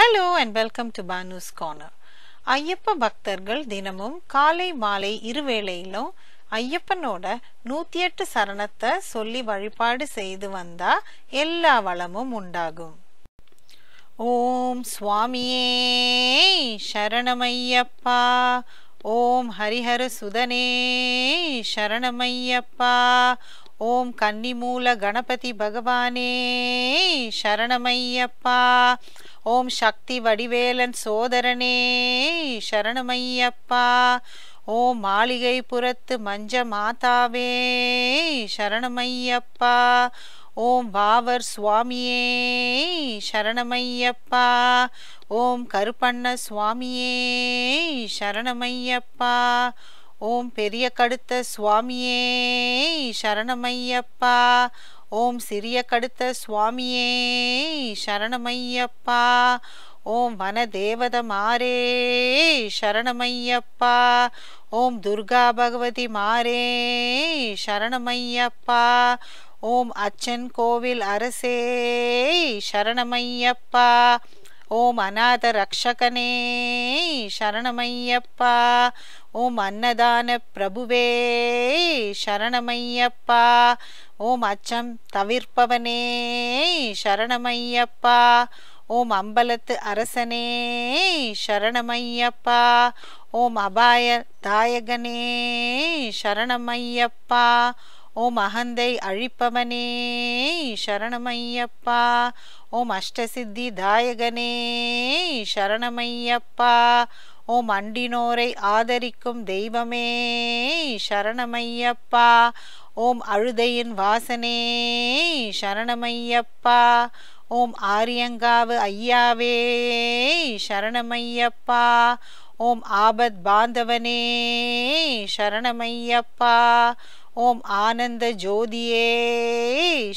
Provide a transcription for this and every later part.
hello and welcome to Bhanu's corner Ayyappa பக்தர்கள் தினமும் காலை மாலை இருவேளையிலும் ஐயப்பனோட நூத்தி எட்டு சரணத்தை சொல்லி வழிபாடு செய்து வந்தா எல்லா வளமும் உண்டாகும் ஓம் சுவாமியே சரணமையப்பா ஓம் ஹரிஹர சுதனே சரணமையப்பா ஓம் கன்னிமூல கணபதி பகவானே சரணமையப்பா ஓம் சக்தி வடிவேலன் சோதரனே சரணமையப்பா ஓம் மாளிகை புறத்து மஞ்ச மாதாவே சரணமையப்பா ஓம் பாவர் சுவாமியே சரணமையப்பா ஓம் கருப்பண்ண சுவாமியே சரணமையப்பா ஓம் பெரிய கடுத்த சுவாமியே சரணமையப்பா ஓம் சிறிய கடுத்த சுவாமியே சரணமையப்பா ஓம் வன தேவத மாரே சரணமையப்பா ஓம் துர்கா பகவதி மாரே சரணமையப்பா ஓம் அச்சன் கோவில் அரசே சரணமையப்பா ஓம் அநாத ரக்ஷகனே சரணமையப்பா ஓம் அன்னதான பிரபுவே சரணமையப்பா ஓம் அச்சம் தவிர்ப்பவனே ஷரணமையப்பா ஓம் அம்பலத்து அரசனே ஷரணமையப்பா ஓம் அபாய தாயகனே ஷரணமையப்பா ஓம் அகந்தை அழிப்பவனே ஷரணமையப்பா ஓம் அஷ்டசித்தி தாயகனே ஷரணமையப்பா ஓம் அண்டினோரை ஆதரிக்கும் தெய்வமே ஷரணமையப்பா ஓம் அழுதையின் வாசனே சரணமையப்பா ஓம் ஆரியங்காவு ஐயாவே சரணமையப்பா ஓம் ஆபத் பாந்தவனே சரணமையப்பா ஓம் ஆனந்த ஜோதியே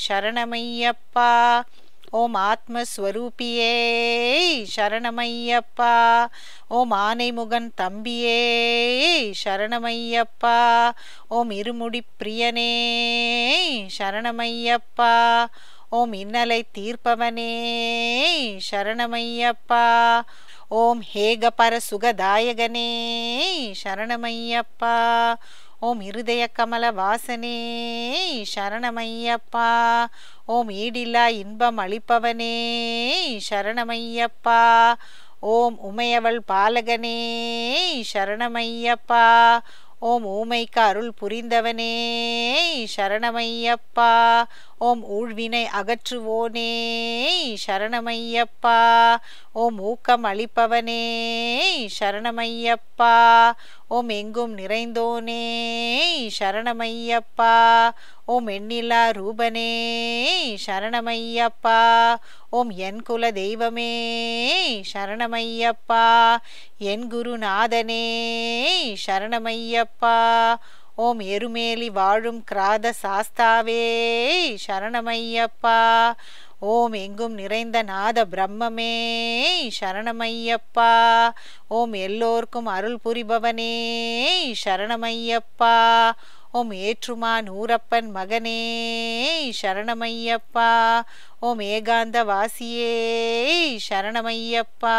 சரணமையப்பா ஓம் ஆத்மஸ்வரூபியே சரணமையப்பா ஓம் ஆனைமுகன் தம்பியே சரணமையப்பா ஓம் இருமுடி பிரியனே சரணமையப்பா ஓம் இன்னலை தீர்ப்பவனே சரணமையப்பா ஓம் ஹேகபர சுகதாயகனே சரணமையப்பா ஓம் இருதய கமல வாசனே சரணமையப்பா ஓம் ஈடில்லா இன்பம் அளிப்பவனே சரணமையப்பா ஓம் உமையவள் பாலகனே சரணமையப்பா ஓம் ஊமைக்கு அருள் புரிந்தவனே சரணமையப்பா ஓம் ஊழ்வினை அகற்றுவோனே சரணமையப்பா ஓம் ஊக்கம் அளிப்பவனே சரணமையப்பா ஓம் எங்கும் நிறைந்தோனே சரணமையப்பா ஓம் எண்ணிலா ரூபனே சரணமையப்பா ஓம் என் குல தெய்வமே சரணமையப்பா என் குருநாதனே சரணமையப்பா ஓம் எருமேலி வாழும் கிராத சாஸ்தாவே சரணமையப்பா ஓம் எங்கும் நிறைந்த நாத பிரம்மமே சரணமையப்பா ஓம் எல்லோர்க்கும் அருள் புரிபவனே சரணமையப்பா ஓம் ஏற்றுமா நூரப்பன் மகனே சரணமையப்பா ஓம் ஏகாந்த வாசியே சரணமையப்பா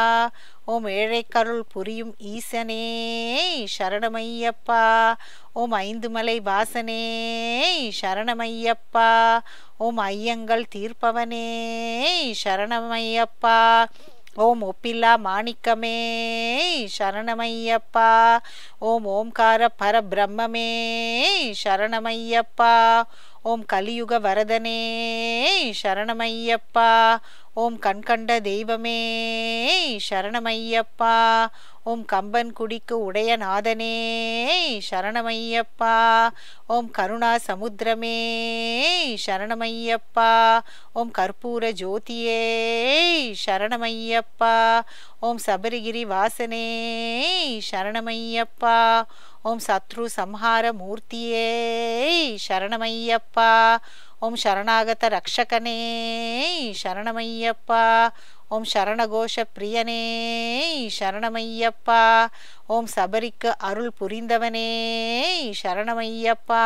ஓம் ஏழைக்கருள் புரியும் ஈசனே சரணமையப்பா ஓம் ஐந்து மலை வாசனே சரணமையப்பா ஓம் ஐயங்கள் தீர்ப்பவனே சரணமையப்பா ஓம் ஒப்பில்லா மாணிக்கமே சரணமையப்பா ஓம் ஓம்கார பரபிரம்மே சரணமையப்பா ஓம் கலியுக வரதனே சரணமையப்பா ஓம் கண்கண்ட தெய்வமே சரணமையப்பா ஓம் கம்பன் குடிக்கு உடைய நாதனே சரணமையப்பா ஓம் கருணா சமுத்திரமே சரணமையப்பா ஓம் கற்பூர ஜோதியே சரணமையப்பா ஓம் சபரிகிரி வாசனே சரணமையப்பா ஓம் சத்ரு சம்ஹார மூர்த்தியே சரணமையப்பா ஓம் சரணாகத ரக்ஷகனே சரணமையப்பா ஓம் சரணகோஷ பிரியனே சரணமையப்பா ஓம் சபரிக்கு அருள் புரிந்தவனே சரணமையப்பா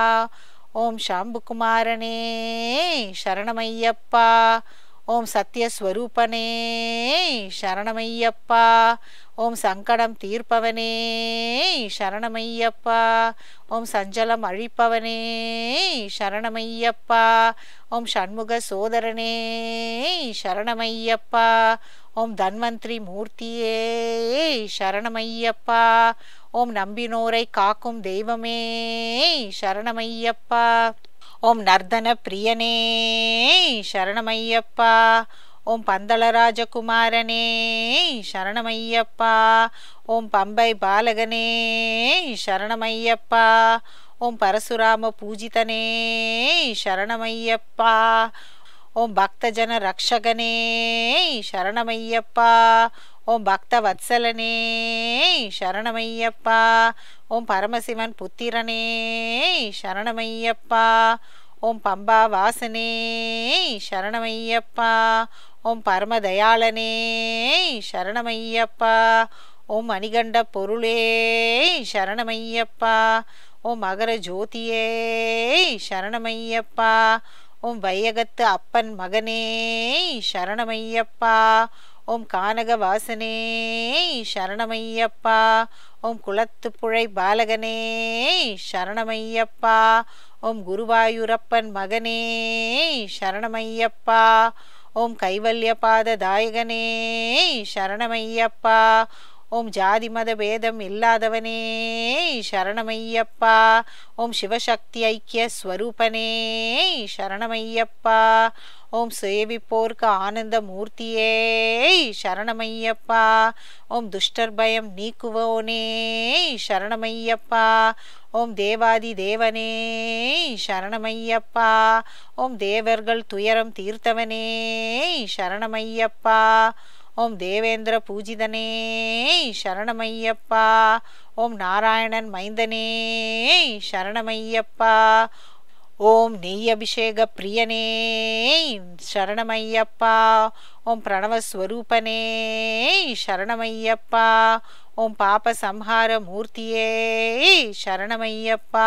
ஓம் சாம்புகுமாரனே சரணமையப்பா ஓம் சத்யஸ்வரூபனே சரணமையப்பா ஓம் சங்கடம் தீர்ப்பவனே சரணமையப்பா ஓம் சஞ்சலம் அழிப்பவனே சரணமையப்பா ஓம் சண்முக சோதரனே சரணமையப்பா ஓம் தன்வந்திரி மூர்த்தியே சரணமையப்பா ஓம் நம்பினோரை காக்கும் தெய்வமே சரணமையப்பா ஓம் நர்தன பிரியனே சரணமையப்பா ஓம் பந்தளராஜகுமாரனே சரணமையப்பா ஓம் பம்பை பாலகனே சரணமையப்பா ஓம் பரசுராம பூஜிதனே சரணமையப்பா ஓம் பக்தஜன ரக்ஷகனே சரணமையப்பா ஓம் பக்த வத்சலனே சரணமையப்பா ஓம் பரமசிவன் புத்திரனே சரணமையப்பா ஓம் பம்பா வாசனே சரணமையப்பா ஓம் பரமதயாளனே சரணமையப்பா ஓம் மணிகண்ட பொருளே சரணமையப்பா ஓம் மகர ஜோதியே சரணமையப்பா ஓம் வையகத்து அப்பன் மகனே சரணமையப்பா ஓம் கானக வாசனே சரணமையப்பா ஓம் குளத்து புழை பாலகனே சரணமையப்பா ஓம் குருவாயூரப்பன் மகனே சரணமையப்பா ஓம் கைவல்யபாத தாயகனே சரணமையப்பா ஓம் ஜாதி மத பேதம் இல்லாதவனே சரணமையப்பா ஓம் சிவசக்தி ஐக்கிய ஸ்வரூபனே சரணமையப்பா ஓம் சேவிப்போர்க்கு ஆனந்த மூர்த்தியே சரணமையப்பா ஓம் துஷ்டர் பயம் நீக்குவோனே சரணமையப்பா ஓம் தேவாதி தேவனே சரணமையப்பா ஓம் தேவர்கள் துயரம் தீர்த்தவனே சரணமையப்பா ஓம் தேவேந்திர பூஜிதனே சரணமையப்பா ஓம் நாராயணன் மைந்தனே சரணமையப்பா ஓம் நெய் அபிஷேக பிரியனே சரணமையப்பா ஓம் பிரணவஸ்வரூபனே சரணமையப்பா ஓம் பாப சம்ஹார மூர்த்தியே சரணமையப்பா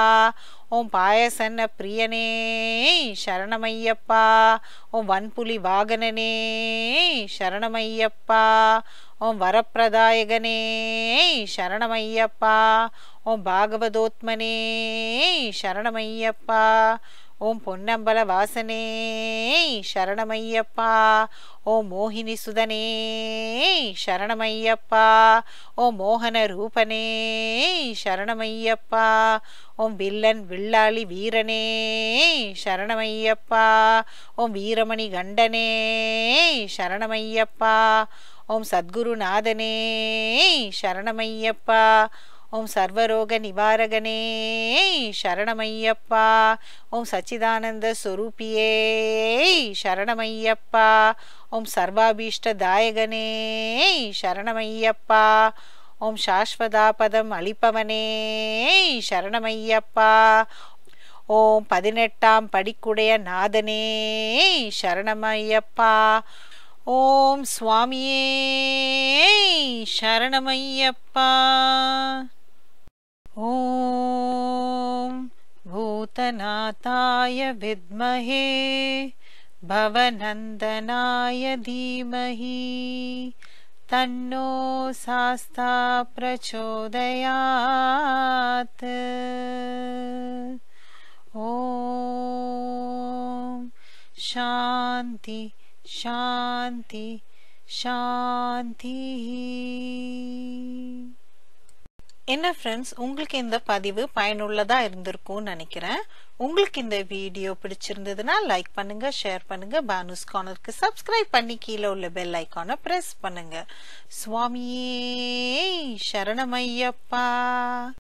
உன் பாயசன்ன பிரியனே சரணமையப்பா உன் வன்புலி வாகனனே சரணமையப்பா உன் வரப்பிரதாயகனே சரணமையப்பா உன் பாகவதோத்மனே சரணமையப்பா ஓம் பொன்னம்பல வாசனே சரணமையப்பா ஓம் மோகினி சுதனே சரணமையப்பா ஓம் மோகன ரூபனே சரணமையப்பா ஓம் வில்லன் வில்லாளி வீரனே சரணமையப்பா ஓம் வீரமணி கண்டனே சரணமையப்பா ஓம் சத்குருநாதனே சரணமையப்பா ஓம் சர்வரோக நிவாரகனே சரணமையப்பா ஓம் சச்சிதானந்த ஸ்வரூபியே சரணமையப்பா ஓம் சர்வாபீஷ்ட தாயகனே சரணமையப்பா ஓம் சாஸ்வதாபதம் அளிப்பவனே சரணமையப்பா ஓம் பதினெட்டாம் படிக்குடைய நாதனே சரணமையப்பா ஓம் சுவாமியே சரணமையப்பா ॐ भूतनाथाय विद्महे भवनन्दनाय धीमहि तन्नो सास्ता प्रचोदयात् ॐ शान्ति शान्ति शान्तिः என்ன ஃப்ரெண்ட்ஸ் உங்களுக்கு இந்த பதிவு பயனுள்ளதாக இருந்திருக்கும்னு நினைக்கிறேன் உங்களுக்கு இந்த வீடியோ பிடிச்சிருந்ததுன்னா லைக் பண்ணுங்க ஷேர் பண்ணுங்க பானுஸ் கார்னருக்கு சப்ஸ்கிரைப் பண்ணி கீழே உள்ள பெல் ஐக்கானை ப்ரெஸ் பண்ணுங்க சுவாமியே சரணமையப்பா